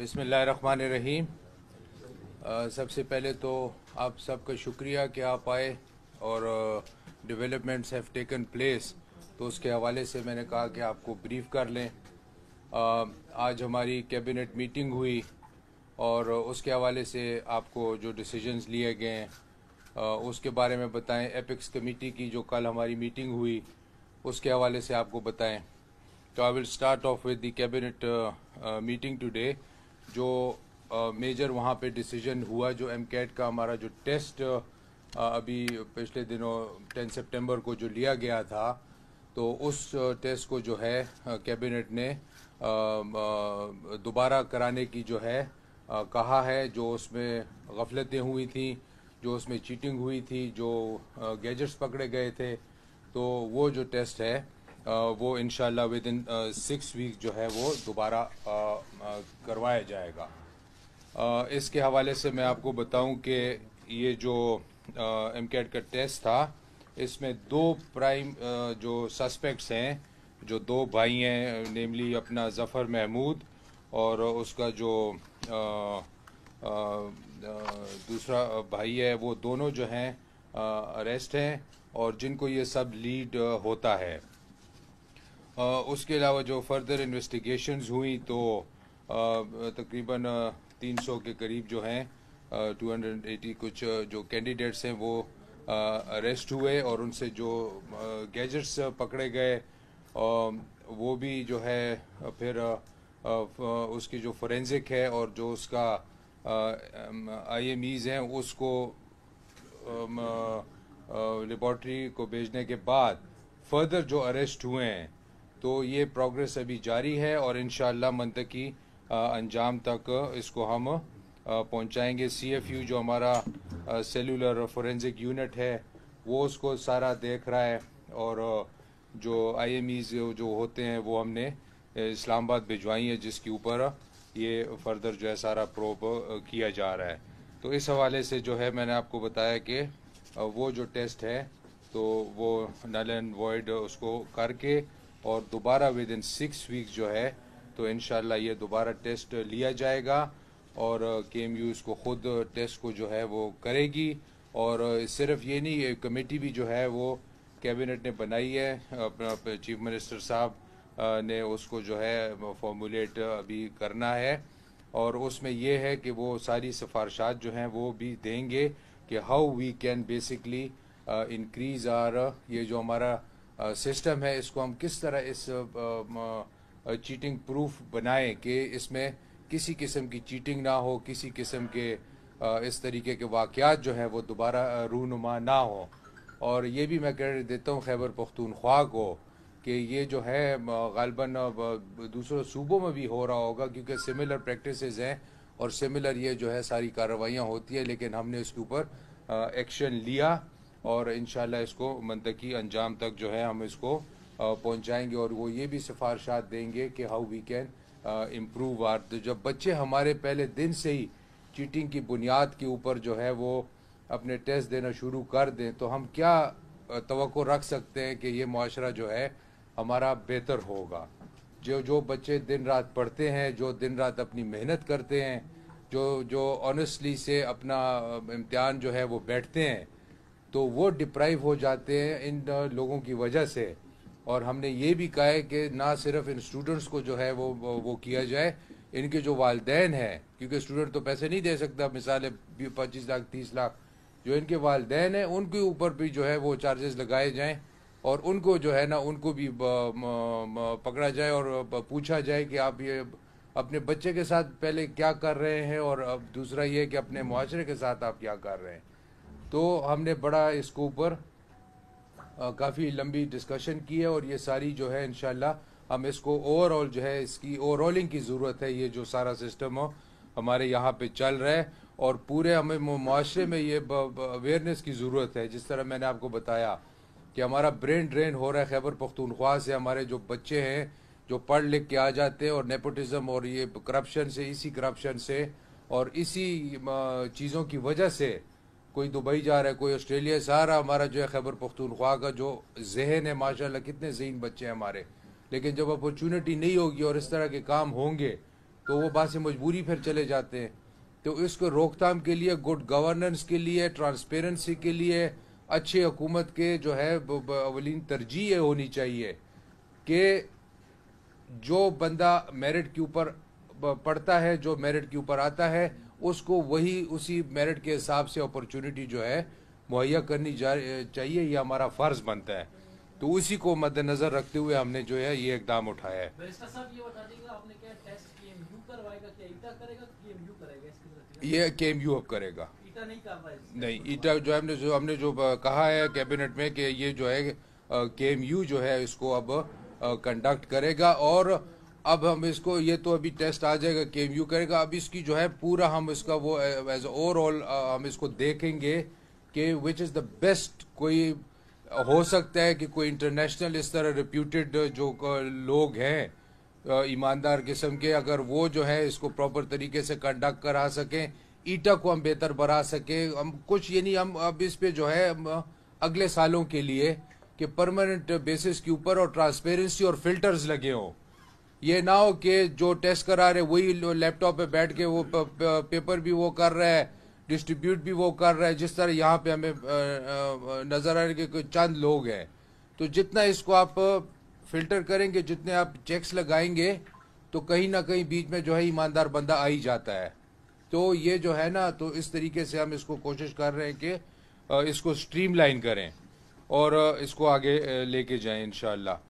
बसमान रहीम सबसे पहले तो आप सबका शुक्रिया कि आप आए और डेवलपमेंट्स हैव टेकन प्लेस तो उसके हवाले से मैंने कहा कि आपको ब्रीफ कर लें आ, आज हमारी कैबिनेट मीटिंग हुई और उसके हवाले से आपको जो डिसीजंस लिए गए हैं उसके बारे में बताएं एपिक्स कमेटी की जो कल हमारी मीटिंग हुई उसके हवाले से आपको बताएं तो I will start off with the cabinet meeting today जो मेजर वहाँ पे डिसीजन हुआ जो एम कैट का हमारा जो टेस्ट अभी पिछले दिनों टेन सितंबर को जो लिया गया था तो उस टेस्ट को जो है कैबिनेट ने दोबारा कराने की जो है कहा है जो उसमें गफलतें हुई थी जो उसमें चीटिंग हुई थी जो गैजेट्स पकड़े गए थे तो वो जो टेस्ट है वो in within six week जो है वो दोबारा करवाया जाएगा इसके हवाले से मैं आपको बताऊं कि ये जो एम कैट का टेस्ट था इसमें दो प्राइम जो सस्पेक्ट्स हैं जो दो भाई हैं नेमली अपना जफ़र महमूद और उसका जो आ, आ, दूसरा भाई है वो दोनों जो हैं अरेस्ट हैं और जिनको ये सब लीड होता है उसके अलावा जो फर्दर इन्वेस्टिगेशन हुई तो तकरीबन 300 के करीब जो हैं 280 कुछ जो कैंडिडेट्स हैं वो अरेस्ट हुए और उनसे जो गैजेट्स पकड़े गए वो भी जो है फिर उसकी जो फोरेंसिक है और जो उसका आई एम ईज हैं उसको लेबॉर्ट्री को भेजने के बाद फर्दर जो अरेस्ट हुए हैं तो ये प्रोग्रेस अभी जारी है और इन मंतकी अंजाम तक इसको हम पहुंचाएंगे सीएफयू जो हमारा सेलुलर फोरेंसिक यूनिट है वो उसको सारा देख रहा है और जो आई जो होते हैं वो हमने इस्लामाबाद भिजवाई है जिसके ऊपर ये फर्दर जो है सारा प्रोप किया जा रहा है तो इस हवाले से जो है मैंने आपको बताया कि वो जो टेस्ट है तो वो नल एंड वॉइड उसको करके और दोबारा विद इन सिक्स वीक जो है तो इन ये दोबारा टेस्ट लिया जाएगा और के एम यू इसको खुद टेस्ट को जो है वो करेगी और सिर्फ ये नहीं कमेटी भी जो है वो कैबिनेट ने बनाई है अपना चीफ मिनिस्टर साहब ने उसको जो है फॉर्मूलेट अभी करना है और उसमें यह है कि वो सारी सिफारशात जो हैं वो भी देंगे कि how we can basically increase or ये जो हमारा सिस्टम है इसको हम किस तरह इस चीटिंग प्रूफ बनाएं कि इसमें किसी किस्म की चीटिंग ना हो किसी किस्म के इस तरीके के वाक़ात जो हैं वो दोबारा रूनुमा ना हो और ये भी मैं क्रेडिट देता हूँ खैबर पख्तूनख्वा को कि ये जो है गालबा दूसरे सूबों में भी हो रहा होगा क्योंकि सिमिलर प्रैक्टिसेस हैं और सिमिलर ये जो है सारी कार्रवाइयाँ होती हैं लेकिन हमने इसके ऊपर एक्शन लिया और इन इसको मतलब अंजाम तक जो है हम इसको पहुंचाएंगे और वो ये भी सिफारशात देंगे कि how we can improve or तो जब बच्चे हमारे पहले दिन से ही चीटिंग की बुनियाद के ऊपर जो है वो अपने टेस्ट देना शुरू कर दें तो हम क्या तो रख सकते हैं कि ये माशरा जो है हमारा बेहतर होगा जो जो बच्चे दिन रात पढ़ते हैं जो दिन रात अपनी मेहनत करते हैं जो जो ऑनेस्टली से अपना इम्तहान जो है वो बैठते हैं तो वो डिप्राइव हो जाते हैं इन लोगों की वजह से और हमने ये भी कहा है कि ना सिर्फ इन स्टूडेंट्स को जो है वो वो किया जाए इनके जो वालदेन हैं क्योंकि स्टूडेंट तो पैसे नहीं दे सकता मिसाल है पच्चीस लाख तीस लाख जो इनके वालदेन हैं उनके ऊपर भी जो है वो चार्जेस लगाए जाएं और उनको जो है ना उनको भी पकड़ा जाए और पूछा जाए कि आप ये अपने बच्चे के साथ पहले क्या कर रहे हैं और अब दूसरा ये कि अपने माशरे हम्म। के साथ आप क्या कर रहे हैं तो हमने बड़ा इसके ऊपर काफ़ी लंबी डिस्कशन की है और ये सारी जो है इन हम इसको ओवरऑल जो है इसकी ओवरऑलिंग की ज़रूरत है ये जो सारा सिस्टम हो हमारे यहाँ पे चल रहा है और पूरे हमें माशरे में ये अवेयरनेस की ज़रूरत है जिस तरह मैंने आपको बताया कि हमारा ब्रेन ड्रेन हो रहा है खैबर पख्तूनख्वा से हमारे जो बच्चे हैं जो पढ़ लिख के आ जाते हैं और नेपोटिज़म और ये करप्शन से इसी करप्शन से और इसी चीज़ों की वजह से कोई दुबई जा रहा है कोई ऑस्ट्रेलिया सारा हमारा जो है खैबर पख्तूनख्वा का जो जहन है माशाल्लाह कितने जहन बच्चे हैं हमारे लेकिन जब अपॉर्चुनिटी नहीं होगी और इस तरह के काम होंगे तो वो बात से मजबूरी फिर चले जाते हैं तो इसको रोकथाम के लिए गुड गवर्नेंस के लिए ट्रांसपेरेंसी के लिए अच्छी हुकूमत के जो है अवलिन तरजीह होनी चाहिए कि जो बंदा मेरिट के ऊपर पढ़ता है जो मेरिट के ऊपर आता है उसको वही उसी मेरिट के हिसाब से अपॉर्चुनिटी जो है मुहैया करनी चाहिए यह हमारा फ़र्ज़ बनता है तो उसी को मद्देनज़र रखते हुए हमने जो है ये इकदाम उठाया है ये के एम यू अब करेगा नहीं ईटा जो हमने जो हमने जो कहा है कैबिनेट में कि ये जो है के एम यू जो है इसको अब कंडक्ट करेगा और अब हम इसको ये तो अभी टेस्ट आ जाएगा के एम यू करेगा अब इसकी जो है पूरा हम इसका वो एज ओवरऑल हम इसको देखेंगे कि विच इज़ द बेस्ट कोई हो सकता है कि कोई इंटरनेशनल इस तरह रिप्यूटेड जो लोग हैं ईमानदार किस्म के अगर वो जो है इसको प्रॉपर तरीके से कंडक्ट करा सकें ईटा को हम बेहतर बना सकें हम कुछ ये नहीं हम अब इस पर जो है अगले सालों के लिए कि परमानेंट बेसिस के ऊपर और ट्रांसपेरेंसी और फिल्टर्स लगे हों ये ना हो कि जो टेस्ट करा रहे वही लैपटॉप पे बैठ के वो पेपर भी वो कर रहा है डिस्ट्रीब्यूट भी वो कर रहा है जिस तरह यहाँ पे हमें नजर आ रहा है कि कोई चंद लोग हैं तो जितना इसको आप फिल्टर करेंगे जितने आप चेक्स लगाएंगे तो कहीं ना कहीं बीच में जो है ईमानदार बंदा आ ही जाता है तो ये जो है ना तो इस तरीके से हम इसको कोशिश कर रहे हैं कि इसको स्ट्रीमलाइन करें और इसको आगे लेके जाएं इनशाला